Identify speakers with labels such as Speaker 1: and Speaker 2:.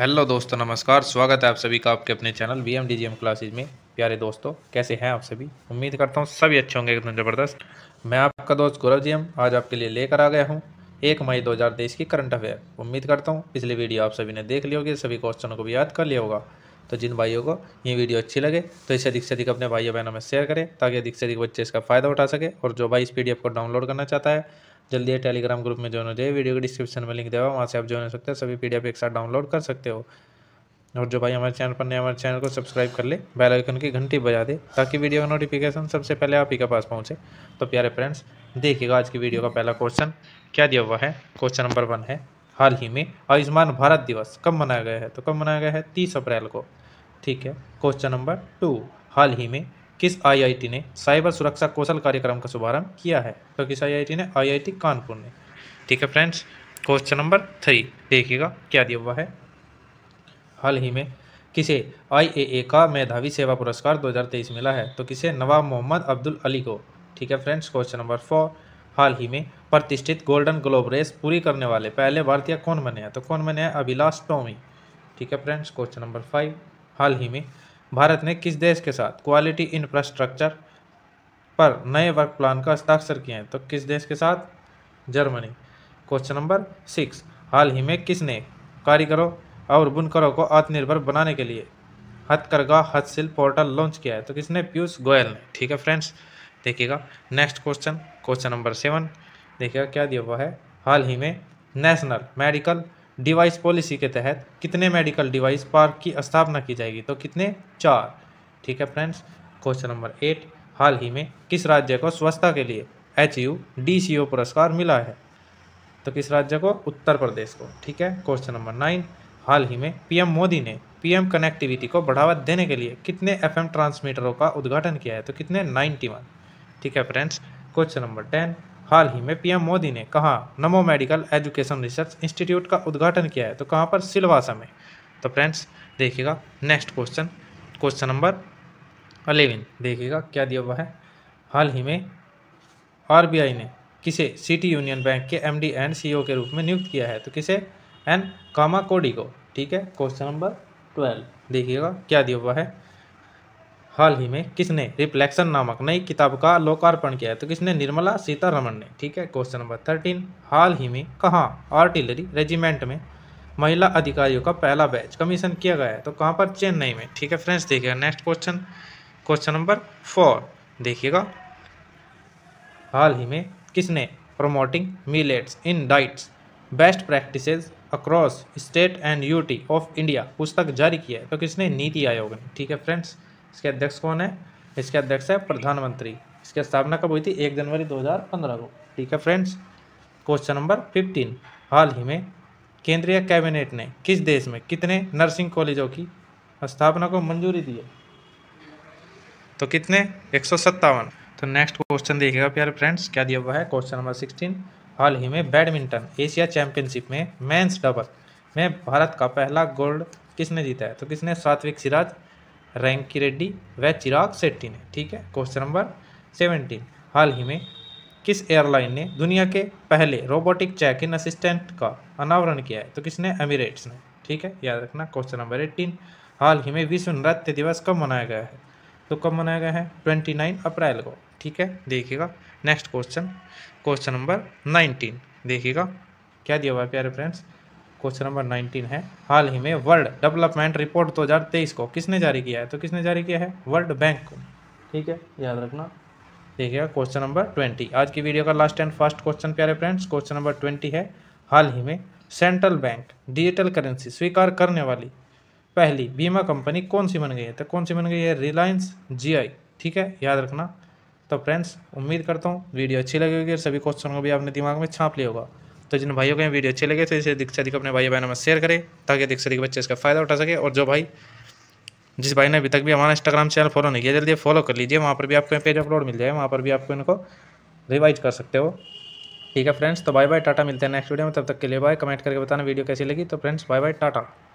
Speaker 1: hello दोस्तों नमस्कार स्वागत है आप सभी का आपके अपने channel V M D G M classes में प्यारे दोस्तों कैसे हैं आप सभी उम्मीद करता हूँ सभी अच्छे होंगे एकदम ज़बरदस्त मैं आपका दोस्त गौरव जी एम आज आपके लिए लेकर आ गया हूँ एक मई दो हज़ार तेईस की करंट अफेयर उम्मीद करता हूँ पिछली वीडियो आप सभी ने देख ली होगी सभी क्वेश्चनों को भी याद कर लिया होगा तो जिन भाइयों को ये वीडियो अच्छी लगे तो इसे अधिक से अधिक अपने भाइयों बहनों में शेयर करें ताकि अधिक से अधिक बच्चे इसका फ़ायदा उठा सके और जो भाई इस पी को डाउनलोड करना चाहता है जल्दी टेलीग्राम ग्रुप में जो हो जाए वीडियो के डिस्क्रिप्शन में लिंक देगा वहाँ से आप जो हो सकते हैं सभी पी एक साथ डाउनलोड कर सकते हो और जो भाई हमारे चैनल पर नए हमारे चैनल को सब्सक्राइब कर ले बेल आइकन की घंटी बजा दे ताकि वीडियो का नोटिफिकेशन सबसे पहले आप ही के पास पहुंचे तो प्यारे फ्रेंड्स देखिएगा आज की वीडियो का पहला क्वेश्चन क्या दिया हुआ है क्वेश्चन नंबर वन है हाल ही में आयुष्मान भारत दिवस कब मनाया गया है तो कब मनाया गया है तीस अप्रैल को ठीक है क्वेश्चन नंबर टू हाल ही में किस आईआईटी ने साइबर सुरक्षा कौशल कार्यक्रम का शुभारंभ किया है तो किस आईआईटी ने आईआईटी कानपुर ने ठीक है फ्रेंड्स क्वेश्चन नंबर थ्री देखिएगा क्या दिया हुआ है हाल ही में किसे आईएए का मेधावी सेवा पुरस्कार 2023 मिला है तो किसे नवाब मोहम्मद अब्दुल अली को ठीक है फ्रेंड्स क्वेश्चन नंबर फोर हाल ही में प्रतिष्ठित गोल्डन ग्लोब रेस पूरी करने वाले पहले भारतीय कौन बने हैं तो कौन बने हैं अभिलाष टोमी ठीक है फ्रेंड्स क्वेश्चन नंबर फाइव हाल ही में भारत ने किस देश के साथ क्वालिटी इंफ्रास्ट्रक्चर पर नए वर्क प्लान का हस्ताक्षर किए हैं तो किस देश के साथ जर्मनी क्वेश्चन नंबर सिक्स हाल ही में किसने कारीगरों और बुनकरों को आत्मनिर्भर बनाने के लिए हथकरघा हथशिल्प पोर्टल लॉन्च किया है तो किसने पीयूष गोयल ने ठीक है फ्रेंड्स देखिएगा next question question number seven देखिएगा क्या दिया हुआ है हाल ही में नेशनल मेडिकल डिवाइस पॉलिसी के तहत कितने मेडिकल डिवाइस पार्क की स्थापना की जाएगी तो कितने चार ठीक है फ्रेंड्स क्वेश्चन नंबर एट हाल ही में किस राज्य को स्वच्छता के लिए H U D C O पुरस्कार मिला है तो किस राज्य को उत्तर प्रदेश को ठीक है क्वेश्चन नंबर नाइन हाल ही में पीएम मोदी ने पीएम कनेक्टिविटी को बढ़ावा देने के लिए कितने एफएम ट्रांसमीटरों का उद्घाटन किया है तो कितने नाइन्टी वन ठीक है फ्रेंड्स क्वेश्चन नंबर टेन हाल ही में पीएम मोदी ने कहा नमो मेडिकल एजुकेशन रिसर्च इंस्टीट्यूट का उद्घाटन किया है तो कहाँ पर सिलवासा में तो फ्रेंड्स देखिएगा next question question number eleven देखिएगा क्या दिया हुआ है हाल ही में आरबीआई ने किसे सिटी यूनियन बैंक के एमडी एंड सीईओ के रूप में नियुक्त किया है तो किसे एन कामा कोडी को ठीक है क्वेश्चन नंबर ट्वेल्व देखिएगा क्या दिया हुआ है हाल ही में किसने रिफ्लेक्शन नामक नई किताब का लोकार्पण किया है तो किसने निर्मला सीतारमण ने ठीक है क्वेश्चन नंबर थर्टीन हाल ही में कहाँ आर्टिलरी रेजिमेंट में महिला अधिकारियों का पहला बैच कमीशन किया गया है तो कहाँ पर चेन्नई में ठीक है फ्रेंड्स देखिएगा next question question number four देखिएगा हाल ही में किसने promoting millets in diets best practices across state and UT of India पुस्तक जारी किया है तो किसने नीति आयोग ने ठीक है फ्रेंड्स इसके अध्यक्ष कौन है इसके अध्यक्ष है प्रधानमंत्री इसकी स्थापना कब हुई थी एक जनवरी 2015 को ठीक है फ्रेंड्स क्वेश्चन नंबर फिफ्टीन हाल ही में केंद्रीय कैबिनेट ने किस देश में कितने नर्सिंग कॉलेजों की स्थापना को मंजूरी दी है तो कितने एक तो नेक्स्ट क्वेश्चन देखिएगा प्यारे फ्रेंड्स क्या दिया हुआ है क्वेश्चन नंबर सिक्सटीन हाल ही में बैडमिंटन एशिया चैंपियनशिप में मैंस डबल में भारत का पहला गोल्ड किसने जीता है तो किसने सात्विक सिराज रैंकी रेड्डी व चिराग शेट्टी ने ठीक है क्वेश्चन नंबर सेवेंटीन हाल ही में किस एयरलाइन ने दुनिया के पहले रोबोटिक चेक इन असिस्टेंट का अनावरण किया है तो किसने एमिरेट्स ने ठीक है याद रखना क्वेश्चन नंबर एट्टीन हाल ही में विश्व नृत्य दिवस कब मनाया गया है तो कब मनाया गया है ट्वेंटी नाइन अप्रैल को ठीक है देखिएगा next question question number nineteen देखिएगा क्या दिया हुआ है प्यारे फ्रेंड्स क्वेश्चन नंबर नाइनटीन है हाल ही में वर्ल्ड डेवलपमेंट रिपोर्ट 2023 को किसने जारी किया है तो किसने जारी किया है वर्ल्ड बैंक को ठीक है याद रखना ठीक है क्वेश्चन नंबर ट्वेंटी आज की वीडियो का लास्ट एंड फर्स्ट क्वेश्चन प्यारे फ्रेंड्स क्वेश्चन नंबर ट्वेंटी है हाल ही में सेंट्रल बैंक डिजिटल करेंसी स्वीकार करने वाली पहली बीमा कंपनी कौन सी बन गई है तो कौन सी बन गई है रिलायंस जी ठीक है याद रखना तो फ्रेंड्स उम्मीद करता हूँ वीडियो अच्छी लगेगी और सभी क्वेश्चन को भी आपने दिमाग में छाप लिया होगा तो जिन भाइयों को वीडियो अच्छे लगे तो इसे अधिक से अधिक अपने भाई बहनों में शेयर करें ताकि अधिक से अधिक बच्चे इसका फ़ायदा उठा सके और जो भाई जिस भाई ने अभी तक भी हमारा इंस्टाग्राम चैनल फॉलो नहीं किया जल्दी फॉलो कर लीजिए वहाँ पर भी आपको पेज अपलोड मिल जाए वहाँ पर भी आपको इनको रिवाइज कर सकते हो ठीक है फ्रेंड्स तो बाय बाय टाटा मिलते हैं नेक्स्ट वीडियो में तब तक के लिए बाय कमेंट करके बताना वीडियो कैसी लगी तो फ्रेंड्स बाय बाय टाटा